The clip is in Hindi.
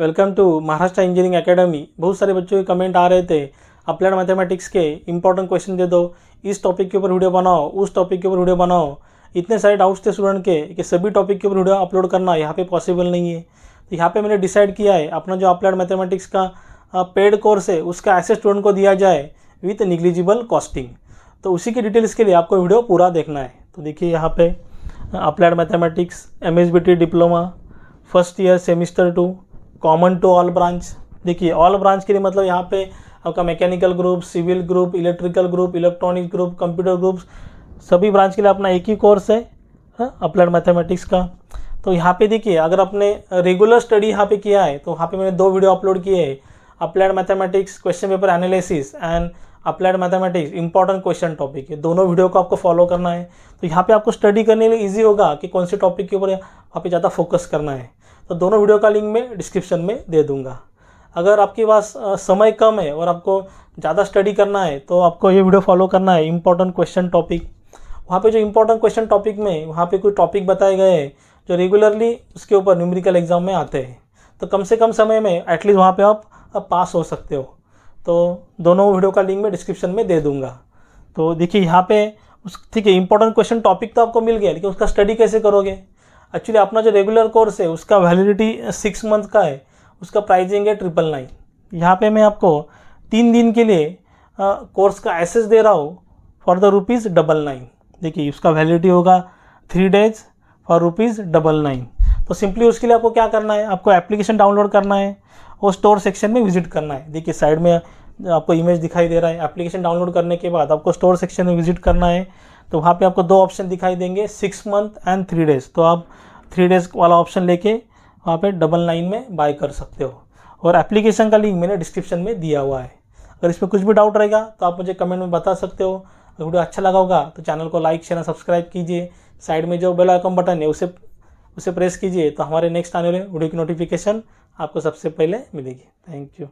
welcome to Maharashtra engineering academy बहुत सारे बच्चों के कमेंट आ रहे थे अप्लाइड मैथमेटिक्स के इंपॉर्टेंट क्वेश्चन दे दो इस टॉपिक के ऊपर वीडियो बनाओ उस टॉपिक के ऊपर वीडियो बनाओ इतने सारे डाउट्स थे स्टूडेंट के कि सभी टॉपिक के ऊपर वीडियो अपलोड करना यहाँ पे पॉसिबल नहीं है तो यहाँ पे मैंने डिसाइड किया है अपना जो अप्लाइड मैथमेटिक्स का पेड कोर्स है उसका ऐसे स्टूडेंट को दिया जाए विथ निग्लिजिबल कॉस्टिंग तो उसी की डिटेल्स के लिए आपको वीडियो पूरा देखना है तो देखिए यहाँ पे applied mathematics M diploma first year semester two common to all branch देखिए ऑल ब्रांच के लिए मतलब यहाँ पे आपका mechanical group civil group electrical group electronic group computer group सभी ब्रांच के लिए अपना एक ही कोर्स है अप्लाइड हाँ, मैथमेटिक्स का तो यहाँ पे देखिए अगर आपने रेगुलर स्टडी यहाँ पे किया है तो वहाँ पे मैंने दो वीडियो अपलोड किए हैं applied mathematics question paper analysis and applied mathematics important question topic ये दोनों वीडियो को आपको फॉलो करना है तो यहाँ पे आपको स्टडी करने के लिए ईजी होगा कि कौन से टॉपिक के ऊपर वहाँ पे ज़्यादा फोकस करना है तो दोनों वीडियो का लिंक मैं डिस्क्रिप्शन में दे दूँगा अगर आपके पास समय कम है और आपको ज़्यादा स्टडी करना है तो आपको ये वीडियो फॉलो करना है इंपॉर्टेंट क्वेश्चन टॉपिक वहाँ पे जो इंपॉर्टेंट क्वेश्चन टॉपिक में वहाँ पे कोई टॉपिक बताए गए हैं जो रेगुलरली उसके ऊपर न्यूमेरिकल एग्ज़ाम में आते हैं तो कम से कम समय में एटलीस्ट वहाँ पे आप, अब पास हो सकते हो तो दोनों वीडियो का लिंक मैं डिस्क्रिप्शन में दे दूँगा तो देखिए यहाँ पे उस ठीक है इंपॉर्टेंट क्वेश्चन टॉपिक तो आपको मिल गया लेकिन उसका स्टडी कैसे करोगे एक्चुअली अपना जो रेगुलर कोर्स है उसका वैलिडिटी सिक्स मंथ का है उसका प्राइजिंग है ट्रिपल नाइन यहाँ पे मैं आपको तीन दिन के लिए कोर्स का एसेस दे रहा हूँ for the rupees double nine देखिए उसका वैलिडिटी होगा three days for rupees double nine तो सिंपली उसके लिए आपको क्या करना है आपको एप्लीकेशन डाउनलोड करना है और स्टोर सेक्शन में विजिट करना है देखिए साइड में आपको इमेज दिखाई दे रहा है एप्लीकेशन डाउनलोड करने के बाद आपको स्टोर सेक्शन में विजिट करना है तो वहाँ पे आपको दो ऑप्शन दिखाई देंगे six month and three days तो आप थ्री डेज़ वाला ऑप्शन लेके वहाँ पे डबल नाइन में बाय कर सकते हो और एप्लीकेशन का लिंक मैंने डिस्क्रिप्शन में दिया हुआ है अगर इसमें कुछ भी डाउट रहेगा तो आप मुझे कमेंट में बता सकते हो अगर वीडियो अच्छा लगा होगा तो चैनल को लाइक शेयर सब्सक्राइब कीजिए साइड में जो बेल आइकन बटन है उसे उसे प्रेस कीजिए तो हमारे नेक्स्ट आने वाले वीडियो की नोटिफिकेशन आपको सबसे पहले मिलेगी थैंक यू